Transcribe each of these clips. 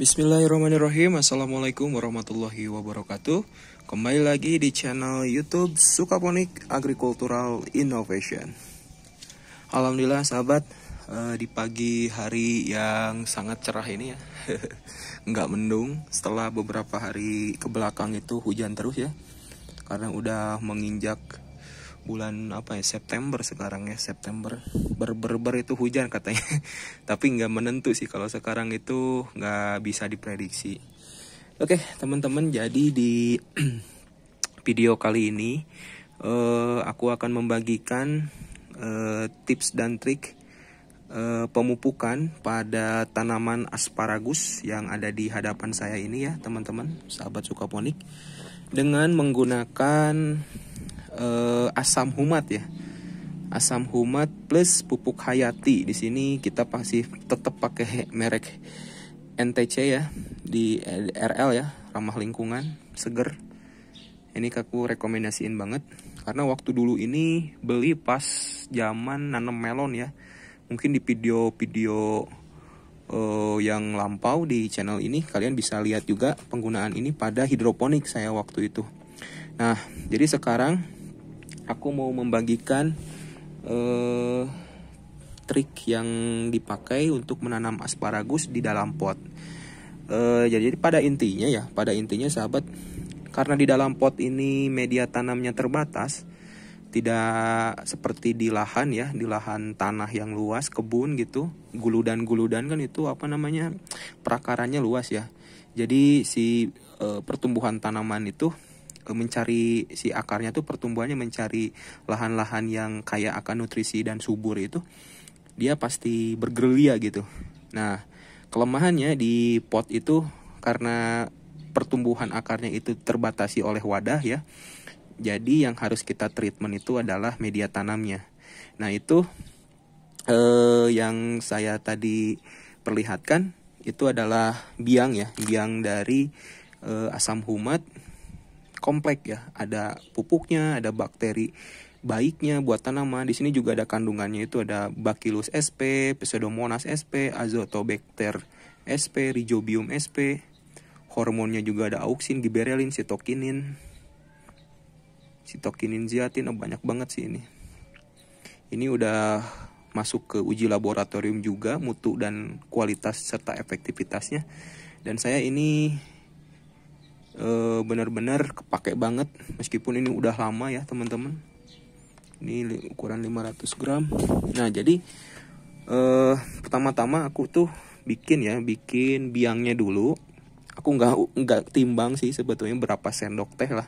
Bismillahirrahmanirrahim Assalamualaikum warahmatullahi wabarakatuh Kembali lagi di channel youtube Sukaponik Agricultural Innovation Alhamdulillah sahabat eh, Di pagi hari yang sangat cerah ini ya Nggak mendung Setelah beberapa hari kebelakang itu hujan terus ya Karena udah menginjak bulan apa ya September sekarang ya September berberber -ber -ber itu hujan katanya tapi nggak menentu sih kalau sekarang itu nggak bisa diprediksi oke teman-teman jadi di video kali ini uh, aku akan membagikan uh, tips dan trik uh, pemupukan pada tanaman asparagus yang ada di hadapan saya ini ya teman-teman sahabat suka ponik dengan menggunakan uh, asam humat ya asam humat plus pupuk hayati di sini kita pasti tetap pakai merek NTC ya di RL ya ramah lingkungan seger ini aku rekomendasiin banget karena waktu dulu ini beli pas zaman nanam melon ya mungkin di video-video uh, yang lampau di channel ini kalian bisa lihat juga penggunaan ini pada hidroponik saya waktu itu nah jadi sekarang aku mau membagikan uh, trik yang dipakai untuk menanam asparagus di dalam pot. Eh, jadi pada intinya ya, pada intinya sahabat, karena di dalam pot ini media tanamnya terbatas, tidak seperti di lahan ya di lahan tanah yang luas kebun gitu guludan guludan kan itu apa namanya perakarannya luas ya jadi si e, pertumbuhan tanaman itu Eh, mencari si akarnya tuh pertumbuhannya mencari lahan-lahan yang kaya akan nutrisi dan subur itu dia pasti bergerilya gitu. Nah, kelemahannya di pot itu karena pertumbuhan akarnya itu terbatasi oleh wadah ya. Jadi yang harus kita treatment itu adalah media tanamnya. Nah, itu eh, yang saya tadi perlihatkan itu adalah biang ya, biang dari eh, asam humat komplek ya. Ada pupuknya, ada bakteri baiknya buat tanaman. Di sini juga ada kandungannya itu ada Bacillus sp, Pseudomonas sp, Azotobacter sp, Rhizobium sp. Hormonnya juga ada auksin, giberelin, sitokinin. Sitokinin, ziatin, oh banyak banget sih ini. Ini udah masuk ke uji laboratorium juga mutu dan kualitas serta efektivitasnya. Dan saya ini e, benar-benar kepake banget meskipun ini udah lama ya teman-teman ini ukuran 500 gram nah jadi uh, pertama-tama aku tuh bikin ya bikin biangnya dulu aku nggak nggak timbang sih sebetulnya berapa sendok teh lah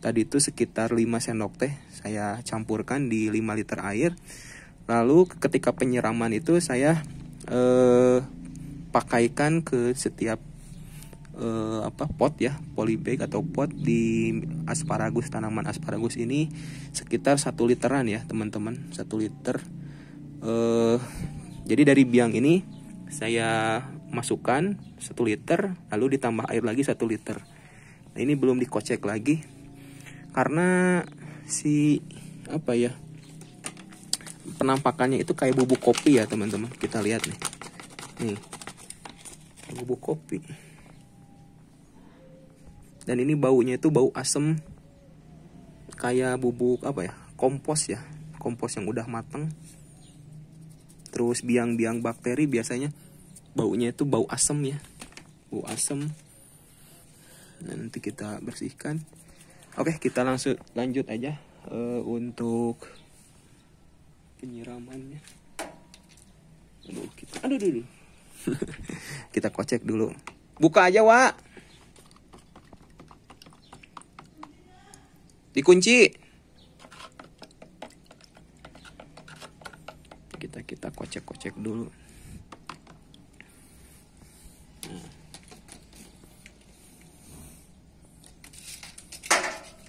tadi itu sekitar 5 sendok teh saya campurkan di 5 liter air lalu ketika penyiraman itu saya eh, pakaikan ke setiap eh, apa pot ya polybag atau pot di asparagus tanaman asparagus ini sekitar satu literan ya teman-teman satu liter eh, jadi dari biang ini saya masukkan satu liter lalu ditambah air lagi satu liter nah, ini belum dikocek lagi karena si apa ya penampakannya itu kayak bubuk kopi ya teman-teman kita lihat nih nih bubuk kopi dan ini baunya itu bau asem kayak bubuk apa ya kompos ya kompos yang udah mateng terus biang-biang bakteri biasanya baunya itu bau asem ya bau asem nah, nanti kita bersihkan oke kita langsung lanjut aja uh, untuk penyiramannya aduh kita aduh aduh kita kocek dulu buka aja wa dikunci kita kita kocek kocek dulu hmm.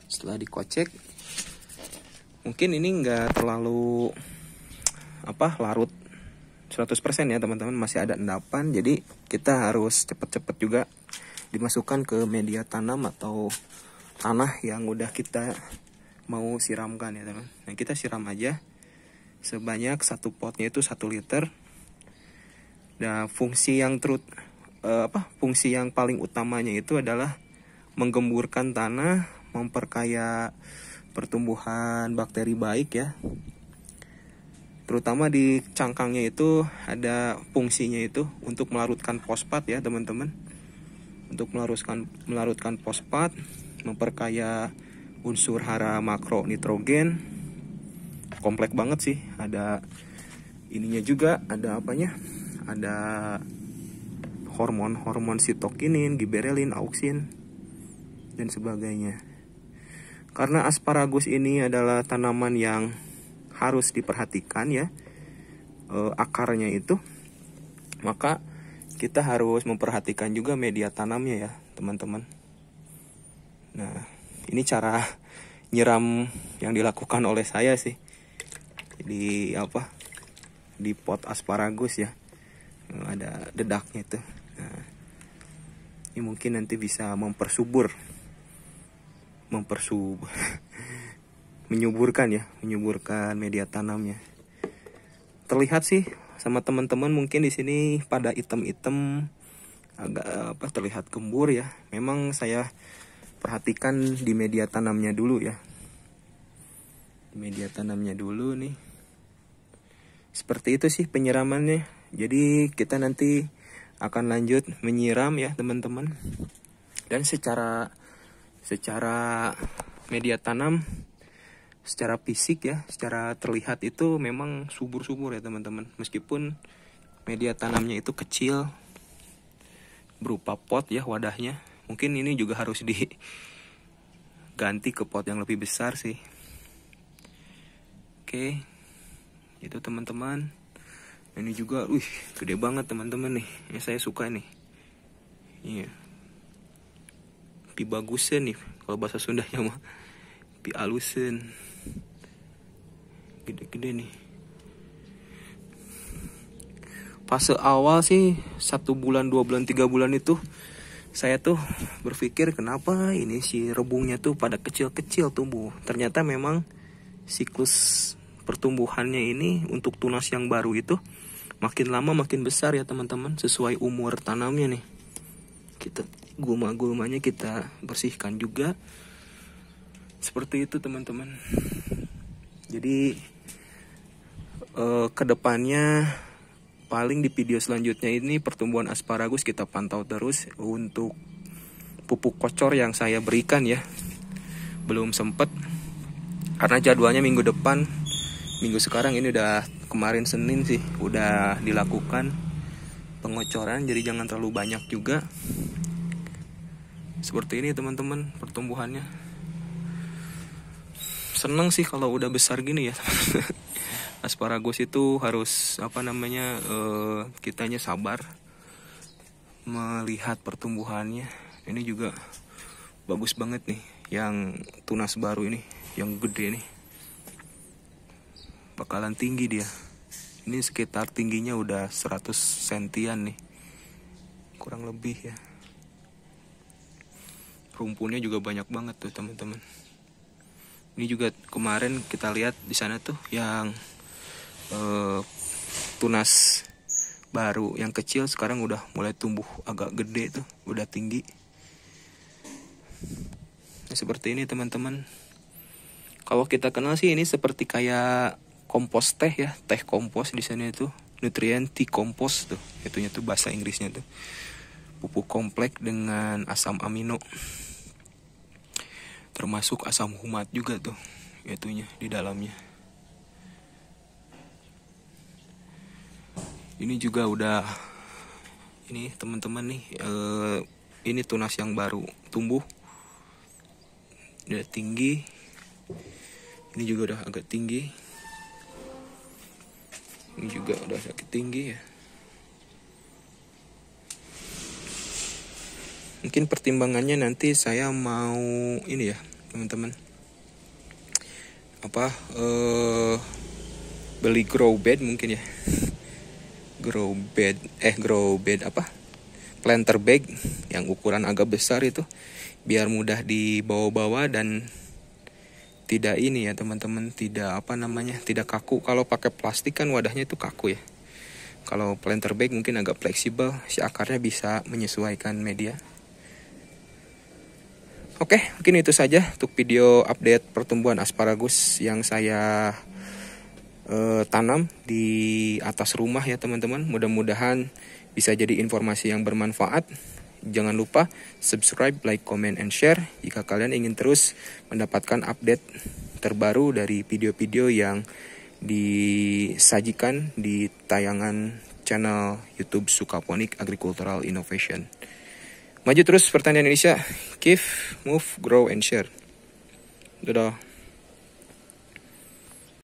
setelah dikocek mungkin ini nggak terlalu apa larut 100% ya teman-teman masih ada endapan jadi kita harus cepet-cepet juga dimasukkan ke media tanam atau tanah yang udah kita mau siramkan ya teman. Nah kita siram aja sebanyak satu potnya itu satu liter. Nah fungsi yang terut eh, apa fungsi yang paling utamanya itu adalah menggemburkan tanah, memperkaya pertumbuhan bakteri baik ya. Terutama di cangkangnya itu ada fungsinya itu untuk melarutkan fosfat ya teman-teman. Untuk melarutkan melarutkan fosfat memperkaya unsur hara makro nitrogen komplek banget sih ada ininya juga ada apanya ada hormon-hormon sitokinin, giberelin, auksin dan sebagainya. Karena asparagus ini adalah tanaman yang harus diperhatikan ya eh, akarnya itu, maka kita harus memperhatikan juga media tanamnya ya teman-teman. Nah, ini cara nyiram yang dilakukan oleh saya sih. Di apa? Di pot asparagus ya. Eh, ada dedaknya itu. Nah, ini mungkin nanti bisa mempersubur mempersub menyuburkan ya, menyuburkan media tanamnya. Terlihat sih sama teman-teman mungkin di sini pada item-item agak apa terlihat gembur ya. Memang saya perhatikan di media tanamnya dulu ya di media tanamnya dulu nih seperti itu sih penyiramannya jadi kita nanti akan lanjut menyiram ya teman-teman dan secara secara media tanam secara fisik ya secara terlihat itu memang subur-subur ya teman-teman meskipun media tanamnya itu kecil berupa pot ya wadahnya mungkin ini juga harus diganti ke pot yang lebih besar sih oke itu teman-teman ini juga wih gede banget teman-teman nih ini saya suka nih iya pi bagusnya nih kalau bahasa Sundanya mah pi alusen gede-gede nih fase awal sih satu bulan dua bulan tiga bulan itu saya tuh berpikir kenapa ini si rebungnya tuh pada kecil-kecil tumbuh. Ternyata memang siklus pertumbuhannya ini untuk tunas yang baru itu makin lama makin besar ya teman-teman sesuai umur tanamnya nih. Kita guma-gumanya kita bersihkan juga. Seperti itu teman-teman. Jadi eh, kedepannya paling di video selanjutnya ini pertumbuhan asparagus kita pantau terus untuk pupuk kocor yang saya berikan ya belum sempet karena jadwalnya minggu depan minggu sekarang ini udah kemarin Senin sih udah dilakukan pengocoran jadi jangan terlalu banyak juga seperti ini teman-teman pertumbuhannya seneng sih kalau udah besar gini ya asparagus itu harus apa namanya uh, kitanya sabar melihat pertumbuhannya ini juga bagus banget nih yang tunas baru ini yang gede nih bakalan tinggi dia ini sekitar tingginya udah 100 sentian nih kurang lebih ya rumpunnya juga banyak banget tuh teman-teman ini juga kemarin kita lihat di sana tuh yang uh, tunas baru yang kecil sekarang udah mulai tumbuh agak gede tuh udah tinggi nah, seperti ini teman-teman kalau kita kenal sih ini seperti kayak kompos teh ya teh kompos di sana itu nutrien tea kompos tuh itunya tuh bahasa Inggrisnya tuh pupuk kompleks dengan asam amino termasuk asam humat juga tuh itunya di dalamnya ini juga udah ini teman-teman nih eh, ini tunas yang baru tumbuh udah tinggi ini juga udah agak tinggi ini juga udah sakit tinggi ya mungkin pertimbangannya nanti saya mau ini ya teman-teman apa eh, beli grow bed mungkin ya grow bed eh grow bed apa planter bag yang ukuran agak besar itu biar mudah dibawa-bawa dan tidak ini ya teman-teman tidak apa namanya tidak kaku kalau pakai plastik kan wadahnya itu kaku ya kalau planter bag mungkin agak fleksibel si akarnya bisa menyesuaikan media Oke, mungkin itu saja untuk video update pertumbuhan asparagus yang saya uh, tanam di atas rumah ya teman-teman. Mudah-mudahan bisa jadi informasi yang bermanfaat. Jangan lupa subscribe, like, comment, and share jika kalian ingin terus mendapatkan update terbaru dari video-video yang disajikan di tayangan channel YouTube Sukaponik Agricultural Innovation. Maju terus pertanian Indonesia. Keep move, grow, and share. Dadah.